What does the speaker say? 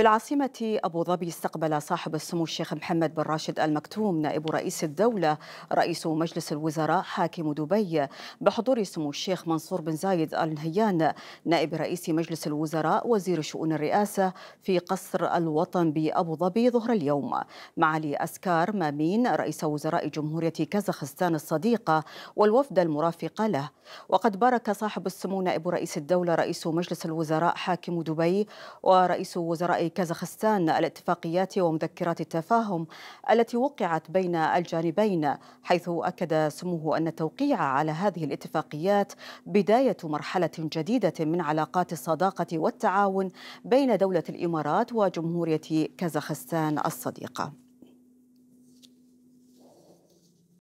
في العاصمة أبو ظبي استقبل صاحب السمو الشيخ محمد بن راشد المكتوم نائب رئيس الدولة رئيس مجلس الوزراء حاكم دبي بحضور سمو الشيخ منصور بن زايد آل نهيان نائب رئيس مجلس الوزراء وزير شؤون الرئاسة في قصر الوطن بأبو ظبي ظهر اليوم معالي أسكار مامين رئيس وزراء جمهورية كازاخستان الصديقة والوفد المرافق له وقد بارك صاحب السمو نائب رئيس الدولة رئيس مجلس الوزراء حاكم دبي ورئيس وزراء كازاخستان الاتفاقيات ومذكرات التفاهم التي وقعت بين الجانبين حيث أكد سموه أن التوقيع على هذه الاتفاقيات بداية مرحلة جديدة من علاقات الصداقة والتعاون بين دولة الإمارات وجمهورية كازاخستان الصديقة